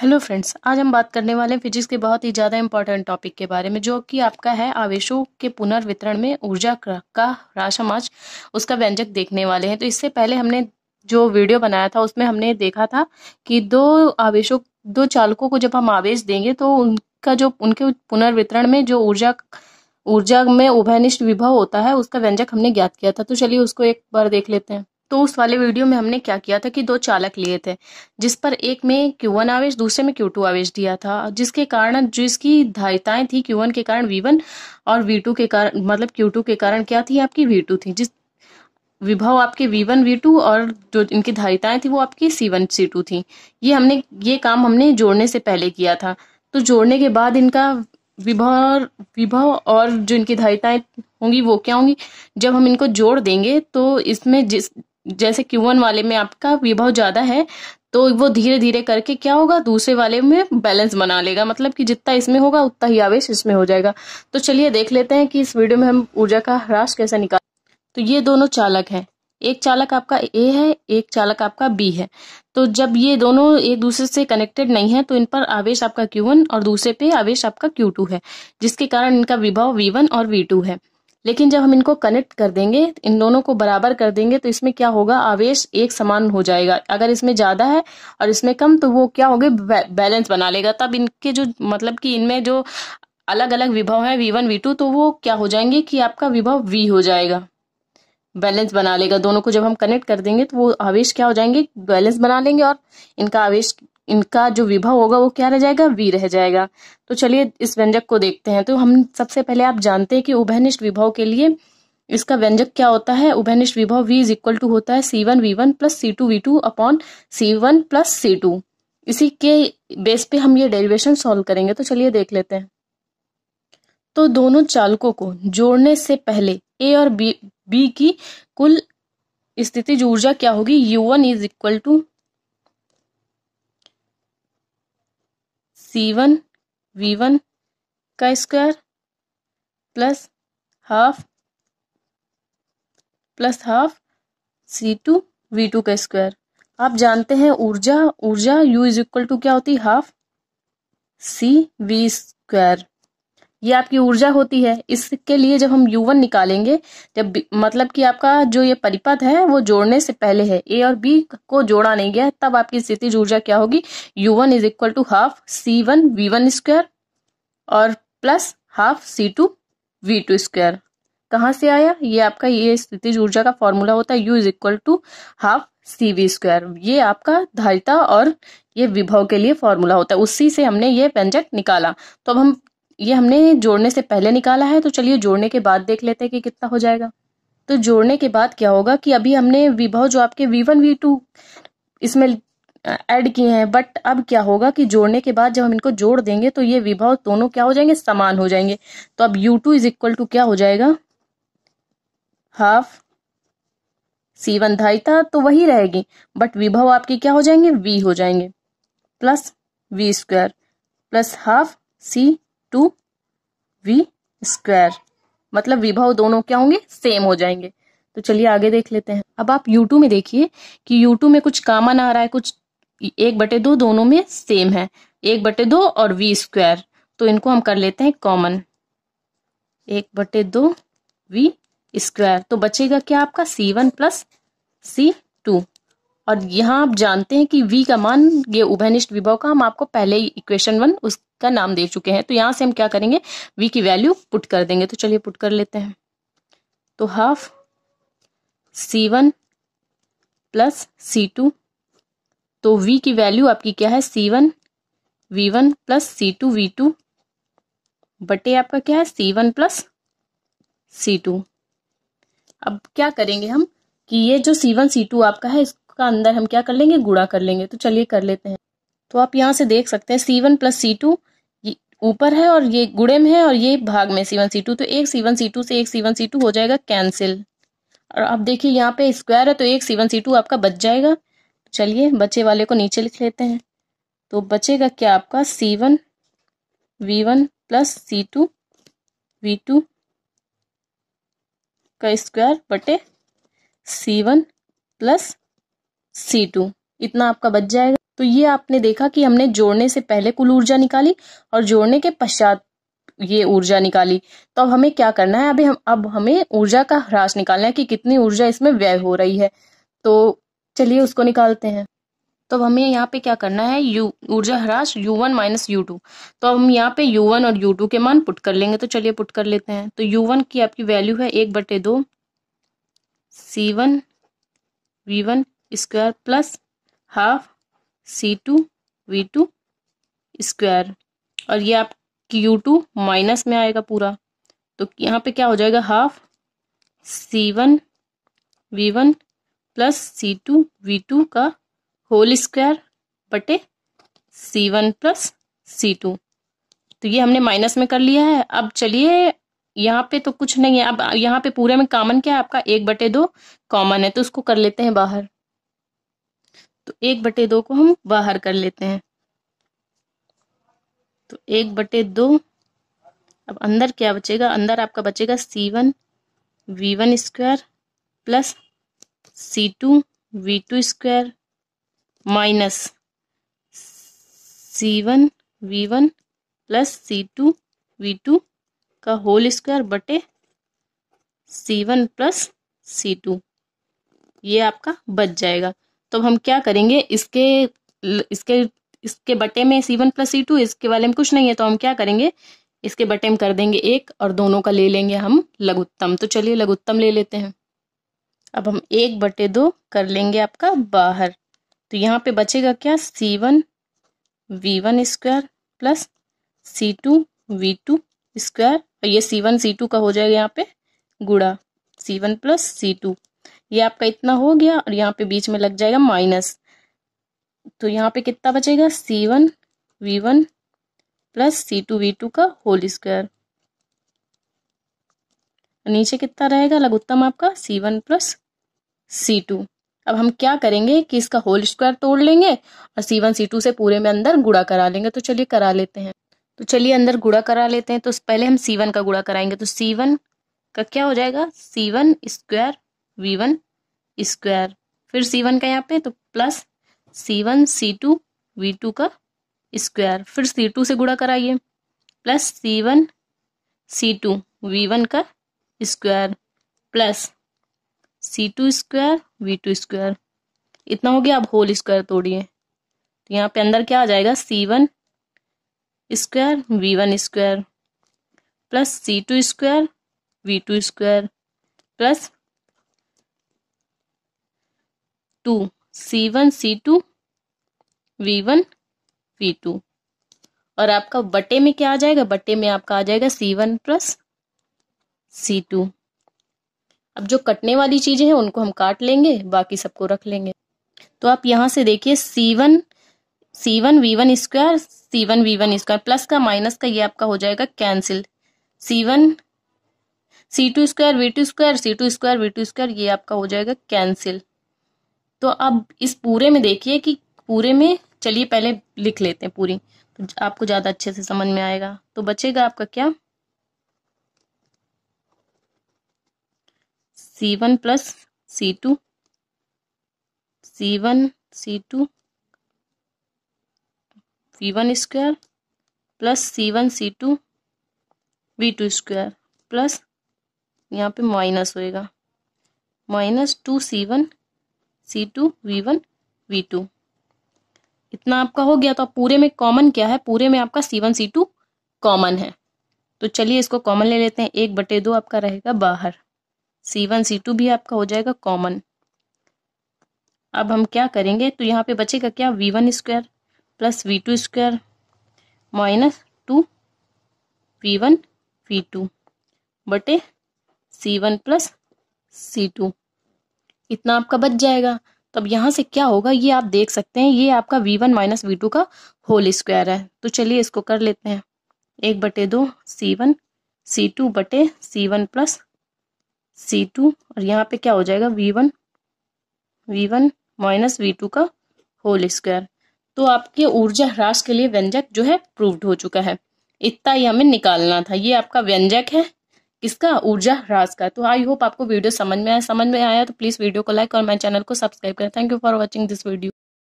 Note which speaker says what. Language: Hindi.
Speaker 1: हेलो फ्रेंड्स आज हम बात करने वाले हैं फिजिक्स के बहुत ही ज़्यादा इंपॉर्टेंट टॉपिक के बारे में जो कि आपका है आवेशों के पुनर्वितरण में ऊर्जा का राश आज उसका व्यंजक देखने वाले हैं तो इससे पहले हमने जो वीडियो बनाया था उसमें हमने देखा था कि दो आवेशों दो चालकों को जब हम आवेश देंगे तो उनका जो उनके पुनर्वितरण में जो ऊर्जा ऊर्जा में उभयनिष्ठ विभव होता है उसका व्यंजक हमने ज्ञात किया था तो चलिए उसको एक बार देख लेते हैं तो उस वाले वीडियो में हमने क्या किया था कि दो चालक लिए थे जिस पर एक में Q1 आवेश दूसरे में Q2 आवेश दिया था जिसके कारण जिसकी धारिताएं थी Q1 के कारण V1 और V2 के कारण मतलब Q2 के कारण क्या थी आपकी V2 थी जिस विभव आपके V1 V2 और जो इनकी धारिताएं थी वो आपकी C1 C2 थी ये हमने ये काम हमने जोड़ने से पहले किया था तो जोड़ने के बाद इनका विभव विभव और जो इनकी धारिताएं होंगी वो क्या होंगी जब हम इनको जोड़ देंगे तो इसमें जिस जैसे Q1 वाले में आपका विभव ज़्यादा है तो वो धीरे धीरे करके क्या होगा दूसरे वाले में बैलेंस बना लेगा मतलब कि जितना इसमें होगा उतना ही आवेश इसमें हो जाएगा तो चलिए देख लेते हैं कि इस वीडियो में हम ऊर्जा का ह्रास कैसे निकाल तो ये दोनों चालक है एक चालक आपका ए है एक चालक आपका बी है तो जब ये दोनों एक दूसरे से कनेक्टेड नहीं है तो इन पर आवेश आपका वन और दूसरे पे आवेश आपका टू है जिसके कारण इनका वी वन और टू है लेकिन जब हम इनको कनेक्ट कर देंगे इन दोनों को बराबर कर देंगे तो इसमें क्या होगा आवेश एक समान हो जाएगा अगर इसमें ज़्यादा है और इसमें कम तो वो क्या होगा बैलेंस बना लेगा तब इनके जो मतलब कि इनमें जो अलग अलग विभव है वी वन वी टू तो वो क्या हो जाएंगे कि आपका विभव वी हो जाएगा बैलेंस बना लेगा दोनों को जब हम कनेक्ट कर देंगे तो वो आवेश क्या हो जाएंगे बैलेंस बना लेंगे और इनका आवेश इनका जो विभव होगा वो क्या रह जाएगा वी रह जाएगा तो चलिए इस व्यंजक को देखते हैं तो हम सबसे पहले आप जानते हैं कि उभयनिष्ठ विभव के लिए इसका व्यंजक क्या होता है उभयनिष्ठ विभव वी इज इक्वल टू होता है C one V one plus C two V two upon C one plus C two इसी के बेस पे हम ये डेरिवेशन सॉल्व करेंगे तो चलिए देख लेते हैं तो दोनों चालकों को जोड़ने से पहले ए और बी बी की कुल स्थिति ऊर्जा क्या होगी U one is equal to C one V one का square plus half plus half C two V two का स्क्वायर आप जानते हैं ऊर्जा ऊर्जा यू इज इक्वल टू क्या होती है हाफ सी वी स्क्वायर ये आपकी ऊर्जा होती है इसके लिए जब हम U1 निकालेंगे जब मतलब कि आपका जो ये परिपथ है वो जोड़ने से पहले है ए और बी को जोड़ा नहीं गया तब आपकी स्थिति ऊर्जा क्या होगी U1 one is equal to half C one V one square और plus half C two V two square कहाँ से आया ये आपका ये स्थिति ऊर्जा का फॉर्मूला होता है U is equal to half C V square ये आपका धारिता और ये विभव के लिए फॉर्मूला होता है उसी से हमने ये व्यंजक निकाला तो अब हम ये हमने जोड़ने से पहले निकाला है तो चलिए जोड़ने के बाद देख लेते हैं कि कितना हो जाएगा तो जोड़ने के बाद क्या होगा कि अभी हमने विभव जो आपके वी वन वी टू इसमें ऐड किए हैं बट अब क्या होगा कि जोड़ने के बाद जब हम इनको जोड़ देंगे तो ये विभव दोनों क्या हो जाएंगे समान हो जाएंगे तो अब U two is equal to क्या हो जाएगा हाफ सी वन ढाई था तो वही रहेगी बट विभव आपके क्या हो जाएंगे वी हो जाएंगे plus V square plus half C two V square मतलब विभव दोनों क्या होंगे सेम हो जाएंगे तो चलिए आगे देख लेते हैं अब आप U2 में देखिए कि U2 में कुछ कामन आ रहा है कुछ एक बटे दो दोनों में सेम है एक बटे दो और वी स्क्वायर तो इनको हम कर लेते हैं कॉमन एक बटे दो वी स्क्वायर तो बचेगा क्या आपका C one plus C two और यहाँ आप जानते हैं कि वी का मान ये उभयनिष्ठ विभव का हम आपको पहले ही इक्वेशन वन उसका नाम दे चुके हैं तो यहाँ से हम क्या करेंगे वी की वैल्यू पुट कर देंगे तो चलिए पुट कर लेते हैं तो half C one plus C two तो v की वैल्यू आपकी क्या है C one V one plus C two V two बटे आपका क्या है C one plus C two अब क्या करेंगे हम कि ये जो सी वन सी टू आपका है का अंदर हम क्या कर लेंगे गुड़ा कर लेंगे तो चलिए कर लेते हैं तो आप यहाँ से देख सकते हैं C one plus C two ऊपर है और ये गुड़े में है और ये भाग में सी वन सी टू तो एक सी वन सी टू से एक सी वन सी टू हो जाएगा कैंसिल और आप देखिए यहाँ पे स्क्वायर है तो एक सी वन सी टू आपका बच जाएगा चलिए बचे वाले को नीचे लिख लेते हैं तो बचेगा क्या आपका C one V one plus C two V two का स्क्वायर बटे C one plus C two इतना आपका बच जाएगा तो ये आपने देखा कि हमने जोड़ने से पहले कुल ऊर्जा निकाली और जोड़ने के पश्चात ये ऊर्जा निकाली तो अब हमें क्या करना है अभी हम अब हमें ऊर्जा का ह्रास निकालना है कि कितनी ऊर्जा इसमें व्यय हो रही है तो चलिए उसको निकालते हैं तो अब हमें यहाँ पे क्या करना है यू ऊर्जा ह्रास U one minus U two तो हम यहाँ पे यू वन और यू टू के मान पुट कर लेंगे तो चलिए पुट कर लेते हैं तो यू वन की आपकी वैल्यू है एक बटे दो C one V one square plus half C two V two square और ये आप क्यू टू माइनस में आएगा पूरा तो यहाँ पे क्या हो जाएगा half C one V one plus C two V two का होल स्क्वायर बटे C one plus C two तो ये हमने माइनस में कर लिया है अब चलिए यहाँ पे तो कुछ नहीं है अब यहाँ पे पूरे में कॉमन क्या है आपका एक बटे दो कॉमन है तो उसको कर लेते हैं बाहर तो एक बटे दो को हम बाहर कर लेते हैं तो एक बटे दो अब अंदर क्या बचेगा अंदर आपका बचेगा C one V one square plus C two V two square minus C one V one plus C two V two का होल स्क्वायर बटे C one plus C two ये आपका बच जाएगा तो हम क्या करेंगे इसके इसके इसके बटे में C one plus C two इसके वाले में कुछ नहीं है तो हम क्या करेंगे इसके बटे में कर देंगे एक और दोनों का ले लेंगे हम लघुत्तम तो चलिए लघुत्तम ले लेते हैं अब हम एक बटे दो कर लेंगे आपका बाहर तो यहाँ पे बचेगा क्या C one V one square plus C two V two square और ये सी वन सी टू का हो जाएगा यहाँ पे गुड़ा C one plus C two ये आपका इतना हो गया और यहाँ पे बीच में लग जाएगा माइनस तो यहाँ पे कितना बचेगा C one V one plus C two V two का होल स्क्वायर नीचे कितना रहेगा लघुत्तम आपका C one plus C two अब हम क्या करेंगे कि इसका होल स्क्वायर तोड़ लेंगे और सी वन सी टू से पूरे में अंदर गुड़ा करा लेंगे तो चलिए करा लेते हैं तो चलिए अंदर गुड़ा करा लेते हैं तो पहले हम सी वन का गुड़ा कराएंगे तो सी वन का क्या हो जाएगा C one square V one square फिर सी वन का यहाँ पे तो plus C one C two V two का स्क्वायर फिर सी टू से गुड़ा कराइए plus C one C two V one का square plus C two square V two square इतना हो गया अब होल स्क्वायर तोड़िए तो यहाँ पे अंदर क्या आ जाएगा C one square V one square plus C two square V two square plus two C one C two V one V two और आपका बटे में क्या आ जाएगा बटे में आपका आ जाएगा C one plus C two अब जो कटने वाली चीजें हैं उनको हम काट लेंगे बाकी सबको रख लेंगे तो आप यहां से देखिए C one C one V one square C one V one square plus का माइनस का ये आपका हो जाएगा cancel C one C two square V two square C two square V two square ये आपका हो जाएगा कैंसिल तो अब इस पूरे में देखिए कि पूरे में चलिए पहले लिख लेते हैं पूरी तो आपको ज़्यादा अच्छे से समझ में आएगा तो बचेगा आपका क्या C one plus C two C one C two V one square plus C one C two V two square plus यहाँ पे माइनस होएगा minus two C one C two V one V two इतना आपका हो गया तो आप पूरे में कॉमन क्या है पूरे में आपका C one C two common है तो चलिए इसको कॉमन ले लेते हैं एक बटे दो आपका रहेगा बाहर सी वन सी टू भी आपका हो जाएगा कॉमन अब हम क्या करेंगे तो यहाँ पे बचेगा क्या V one square plus V two square minus two V one V two बटे C one plus C two इतना आपका बच जाएगा तो अब यहाँ से क्या होगा ये आप देख सकते हैं ये आपका V one minus V two का होल स्क्वायर है तो चलिए इसको कर लेते हैं एक बटे दो सी वन सी टू बटे C one plus C two और यहाँ पे क्या हो जाएगा V one V one minus V two का होल स्क्वायर तो आपके ऊर्जा ह्रास के लिए व्यंजक जो है प्रूव्ड हो चुका है इतना ही हमें निकालना था ये आपका व्यंजक है इसका ऊर्जा ह्रास का तो आई होप आपको वीडियो समझ में आया समझ में आया तो प्लीज़ वीडियो को लाइक और मेरे चैनल को सब्सक्राइब करें thank you for watching this video